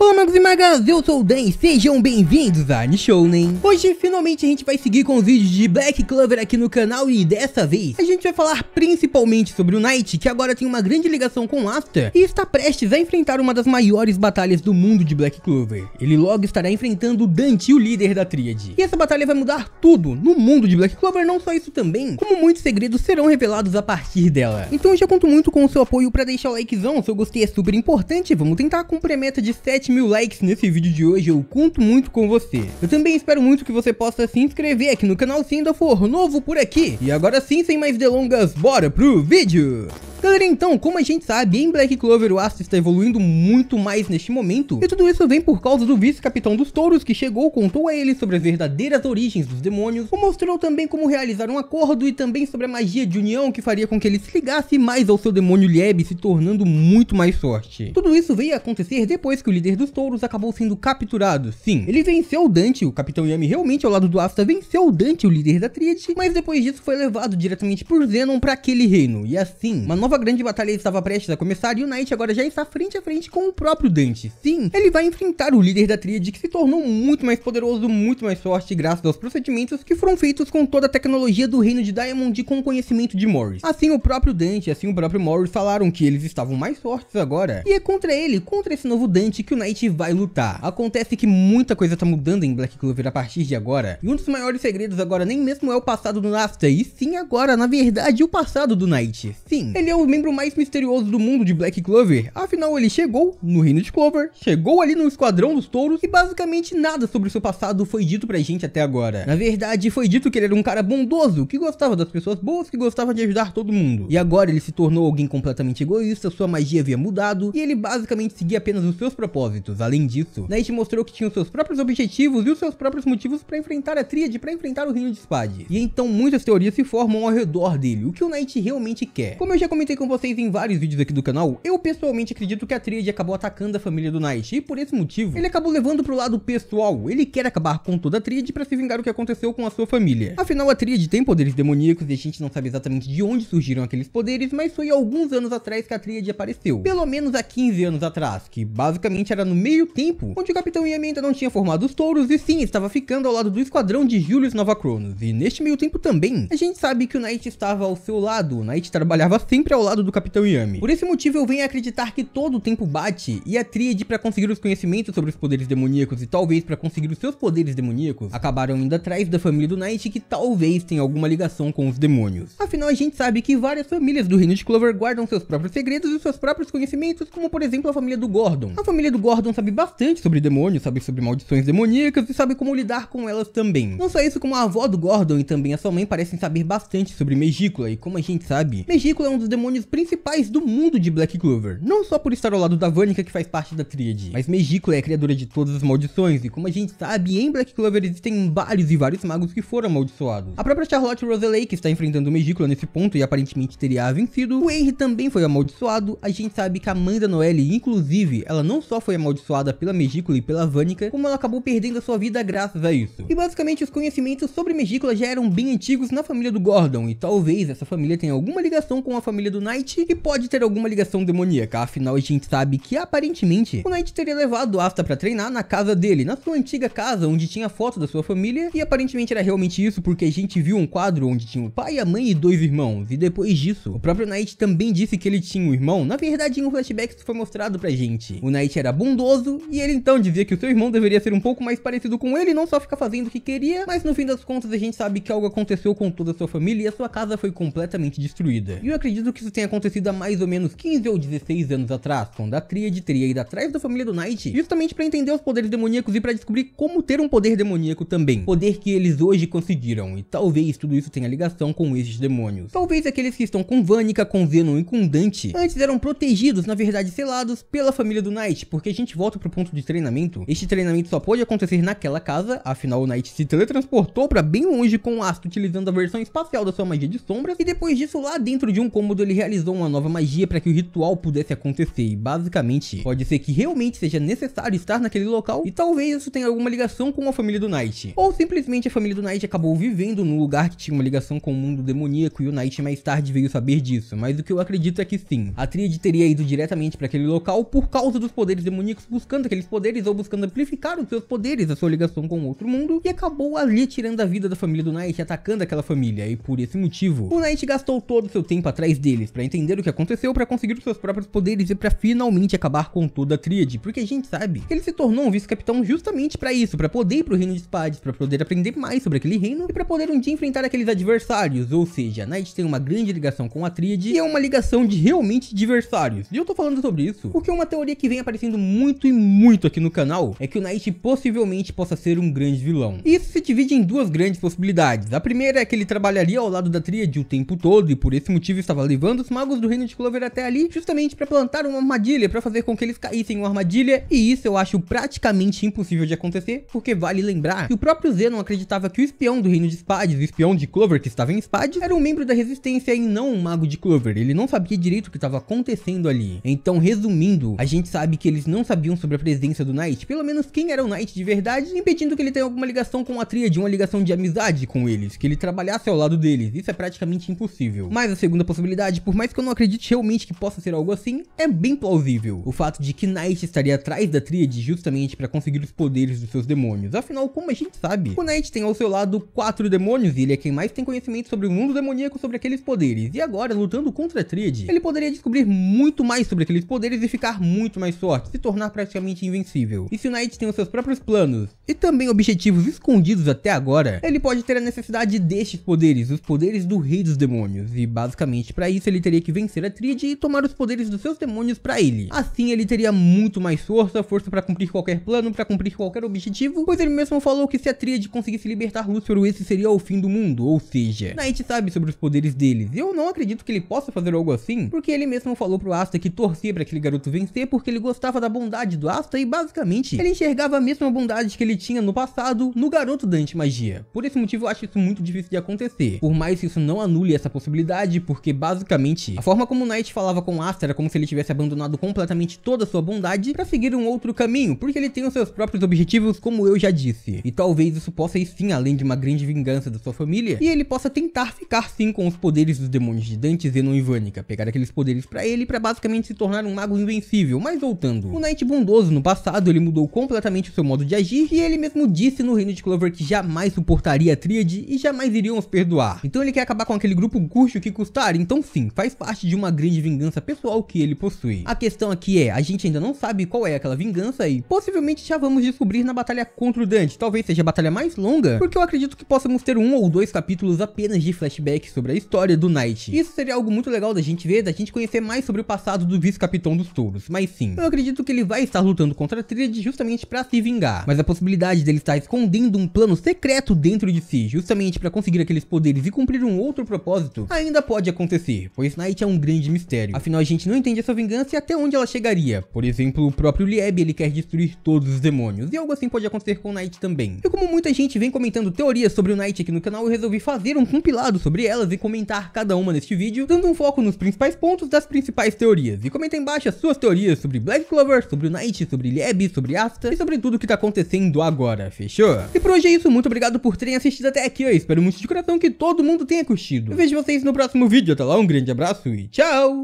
Boom. amigos e magas, eu sou o Dan sejam bem-vindos a Nishounen. Né? Hoje, finalmente, a gente vai seguir com os vídeos de Black Clover aqui no canal e dessa vez, a gente vai falar principalmente sobre o Knight, que agora tem uma grande ligação com Asta e está prestes a enfrentar uma das maiores batalhas do mundo de Black Clover. Ele logo estará enfrentando Dante, o líder da tríade. E essa batalha vai mudar tudo no mundo de Black Clover, não só isso também, como muitos segredos serão revelados a partir dela. Então eu já conto muito com o seu apoio para deixar o likezão, seu gostei é super importante, vamos tentar cumprir a meta de 7 mil likes nesse vídeo de hoje, eu conto muito com você. Eu também espero muito que você possa se inscrever aqui no canal se ainda for novo por aqui. E agora sim, sem mais delongas, bora pro vídeo! Galera, então, como a gente sabe, em Black Clover o astro está evoluindo muito mais neste momento, e tudo isso vem por causa do vice-capitão dos touros que chegou, contou a ele sobre as verdadeiras origens dos demônios, o mostrou também como realizar um acordo e também sobre a magia de união que faria com que ele se ligasse mais ao seu demônio Lieb, se tornando muito mais forte. Tudo isso veio a acontecer depois que o líder dos touros acabou sendo capturado, sim. Ele venceu o Dante, o capitão Yami realmente ao lado do Asta venceu o Dante, o líder da tríade, mas depois disso foi levado diretamente por Zenon para aquele reino, e assim, uma nova nova grande batalha estava prestes a começar e o Knight agora já está frente a frente com o próprio Dante. Sim, ele vai enfrentar o líder da tríade que se tornou muito mais poderoso, muito mais forte graças aos procedimentos que foram feitos com toda a tecnologia do reino de Diamond e com o conhecimento de Morris. Assim o próprio Dante, assim o próprio Morris falaram que eles estavam mais fortes agora. E é contra ele, contra esse novo Dante que o Knight vai lutar. Acontece que muita coisa está mudando em Black Clover a partir de agora. E um dos maiores segredos agora nem mesmo é o passado do Nafta, e sim agora, na verdade, o passado do Knight. Sim, ele é o o membro mais misterioso do mundo de Black Clover. Afinal, ele chegou no reino de Clover, chegou ali no Esquadrão dos Touros e basicamente nada sobre o seu passado foi dito pra gente até agora. Na verdade, foi dito que ele era um cara bondoso, que gostava das pessoas boas, que gostava de ajudar todo mundo. E agora ele se tornou alguém completamente egoísta, sua magia havia mudado e ele basicamente seguia apenas os seus propósitos. Além disso, Nate mostrou que tinha os seus próprios objetivos e os seus próprios motivos para enfrentar a tríade, para enfrentar o reino de Spade. E então muitas teorias se formam ao redor dele, o que o Knight realmente quer. Como eu já comentei comentei com vocês em vários vídeos aqui do canal, eu pessoalmente acredito que a Tríade acabou atacando a família do Knight, e por esse motivo, ele acabou levando pro lado pessoal, ele quer acabar com toda a Tríade para se vingar o que aconteceu com a sua família. Afinal, a Tríade tem poderes demoníacos e a gente não sabe exatamente de onde surgiram aqueles poderes, mas foi alguns anos atrás que a Tríade apareceu, pelo menos há 15 anos atrás, que basicamente era no meio tempo, onde o Capitão Yami ainda não tinha formado os touros e sim, estava ficando ao lado do esquadrão de Julius Nova Cronos, e neste meio tempo também, a gente sabe que o Knight estava ao seu lado, o Knight trabalhava sempre ao ao lado do Capitão Yami. Por esse motivo eu venho a acreditar que todo o tempo bate e a tríade para conseguir os conhecimentos sobre os poderes demoníacos e talvez para conseguir os seus poderes demoníacos acabaram indo atrás da família do Knight que talvez tenha alguma ligação com os demônios. Afinal a gente sabe que várias famílias do reino de Clover guardam seus próprios segredos e seus próprios conhecimentos como por exemplo a família do Gordon. A família do Gordon sabe bastante sobre demônios, sabe sobre maldições demoníacas e sabe como lidar com elas também. Não só isso como a avó do Gordon e também a sua mãe parecem saber bastante sobre Megícola e como a gente sabe, Megícola é um dos demônios principais do mundo de Black Clover. Não só por estar ao lado da Vânica, que faz parte da tríade, mas Megicula é a criadora de todas as maldições, e como a gente sabe, em Black Clover existem vários e vários magos que foram amaldiçoados. A própria Charlotte Roseley, que está enfrentando Megicula nesse ponto e aparentemente teria vencido, o Henry também foi amaldiçoado, a gente sabe que a mãe da Noelle, inclusive, ela não só foi amaldiçoada pela Megicula e pela Vânica, como ela acabou perdendo a sua vida graças a isso. E basicamente os conhecimentos sobre Megicula já eram bem antigos na família do Gordon, e talvez essa família tenha alguma ligação com a família do do Knight e pode ter alguma ligação demoníaca, afinal a gente sabe que aparentemente o Knight teria levado Asta para treinar na casa dele, na sua antiga casa onde tinha foto da sua família e aparentemente era realmente isso porque a gente viu um quadro onde tinha o pai, a mãe e dois irmãos e depois disso o próprio Knight também disse que ele tinha um irmão, na verdade em um flashback isso foi mostrado pra gente. O Knight era bondoso e ele então dizia que o seu irmão deveria ser um pouco mais parecido com ele, não só ficar fazendo o que queria, mas no fim das contas a gente sabe que algo aconteceu com toda a sua família e a sua casa foi completamente destruída. E eu acredito que que isso tenha acontecido há mais ou menos 15 ou 16 anos atrás, quando a Tríade teria ido atrás da família do Knight, justamente para entender os poderes demoníacos e para descobrir como ter um poder demoníaco também, poder que eles hoje conseguiram, e talvez tudo isso tenha ligação com esses demônios. Talvez aqueles que estão com Vânica, com Venom e com Dante, antes eram protegidos, na verdade selados, pela família do Knight, porque a gente volta pro ponto de treinamento, este treinamento só pode acontecer naquela casa, afinal o Knight se teletransportou para bem longe com o Astro utilizando a versão espacial da sua magia de sombras, e depois disso lá dentro de um cômodo ele ele realizou uma nova magia para que o ritual pudesse acontecer, e basicamente, pode ser que realmente seja necessário estar naquele local, e talvez isso tenha alguma ligação com a família do Knight. Ou simplesmente a família do Knight acabou vivendo num lugar que tinha uma ligação com o mundo demoníaco, e o Knight mais tarde veio saber disso, mas o que eu acredito é que sim, a tríade teria ido diretamente para aquele local por causa dos poderes demoníacos, buscando aqueles poderes ou buscando amplificar os seus poderes, a sua ligação com outro mundo, e acabou ali tirando a vida da família do Knight, atacando aquela família, e por esse motivo, o Knight gastou todo o seu tempo atrás dele, deles para entender o que aconteceu, para conseguir os seus próprios poderes e para finalmente acabar com toda a tríade, porque a gente sabe que ele se tornou um vice-capitão justamente para isso, para poder ir pro reino de espadas, para poder aprender mais sobre aquele reino e para poder um dia enfrentar aqueles adversários, ou seja, a Knight tem uma grande ligação com a tríade e é uma ligação de realmente adversários. E eu tô falando sobre isso porque uma teoria que vem aparecendo muito e muito aqui no canal é que o Knight possivelmente possa ser um grande vilão. E isso se divide em duas grandes possibilidades. A primeira é que ele trabalharia ao lado da tríade o tempo todo e por esse motivo estava levando levando os magos do reino de Clover até ali justamente para plantar uma armadilha, para fazer com que eles caíssem em uma armadilha, e isso eu acho praticamente impossível de acontecer, porque vale lembrar que o próprio Zenon acreditava que o espião do reino de Spades, o espião de Clover que estava em Spades, era um membro da resistência e não um mago de Clover, ele não sabia direito o que estava acontecendo ali. Então, resumindo, a gente sabe que eles não sabiam sobre a presença do Knight, pelo menos quem era o Knight de verdade, impedindo que ele tenha alguma ligação com a tríade, uma ligação de amizade com eles, que ele trabalhasse ao lado deles, isso é praticamente impossível. Mas a segunda possibilidade verdade, por mais que eu não acredite realmente que possa ser algo assim, é bem plausível. O fato de que Knight estaria atrás da tríade justamente para conseguir os poderes dos seus demônios. Afinal, como a gente sabe, o Knight tem ao seu lado quatro demônios e ele é quem mais tem conhecimento sobre o mundo demoníaco sobre aqueles poderes. E agora, lutando contra a tríade, ele poderia descobrir muito mais sobre aqueles poderes e ficar muito mais forte, se tornar praticamente invencível. E se o Knight tem os seus próprios planos e também objetivos escondidos até agora, ele pode ter a necessidade destes poderes, os poderes do Rei dos Demônios. E basicamente para isso ele teria que vencer a Trid e tomar os poderes dos seus demônios para ele. Assim, ele teria muito mais força, força para cumprir qualquer plano, para cumprir qualquer objetivo, pois ele mesmo falou que se a Tríade conseguisse libertar Lúcifer, esse seria o fim do mundo, ou seja, Knight sabe sobre os poderes deles, e eu não acredito que ele possa fazer algo assim, porque ele mesmo falou pro Asta que torcia para aquele garoto vencer porque ele gostava da bondade do Asta e basicamente ele enxergava a mesma bondade que ele tinha no passado no garoto da antimagia. Por esse motivo eu acho isso muito difícil de acontecer, por mais que isso não anule essa possibilidade, porque basicamente a forma como Knight falava com Aster era como se ele tivesse abandonado completamente toda sua bondade para seguir um outro caminho, porque ele tem os seus próprios objetivos, como eu já disse. E talvez isso possa ir sim além de uma grande vingança da sua família, e ele possa tentar ficar sim com os poderes dos demônios de Dante, Zeno e Vânica, pegar aqueles poderes para ele para basicamente se tornar um mago invencível. Mas voltando, o Knight bondoso no passado, ele mudou completamente o seu modo de agir, e ele mesmo disse no reino de Clover que jamais suportaria a tríade e jamais iriam os perdoar. Então ele quer acabar com aquele grupo curto que custar, então sim, faz parte de uma grande vingança pessoal que ele possui. A questão aqui é, a gente ainda não sabe qual é aquela vingança e possivelmente já vamos descobrir na batalha contra o Dante, talvez seja a batalha mais longa, porque eu acredito que possamos ter um ou dois capítulos apenas de flashback sobre a história do Knight. Isso seria algo muito legal da gente ver, da gente conhecer mais sobre o passado do vice-capitão dos touros, mas sim, eu acredito que ele vai estar lutando contra a Trid justamente para se vingar, mas a possibilidade dele estar escondendo um plano secreto dentro de si, justamente para conseguir aqueles poderes e cumprir um outro propósito, ainda pode acontecer, pois Knight é um grande mistério. Afinal, a gente não entende essa vingança e até onde ela chegaria. Por exemplo, o próprio Lieb, ele quer destruir todos os demônios, e algo assim pode acontecer com Knight também. E como muita gente vem comentando teorias sobre o Knight aqui no canal, eu resolvi fazer um compilado sobre elas e comentar cada uma neste vídeo, dando um foco nos principais pontos das principais teorias. E comenta embaixo as suas teorias sobre Black Clover, sobre o Knight, sobre Lieb, sobre Asta e sobre tudo o que tá acontecendo agora, fechou? E por hoje é isso, muito obrigado por terem assistido até aqui, eu espero muito de coração que todo mundo tenha curtido. Eu vejo vocês no próximo vídeo, até lá, um grande grande abraço e tchau!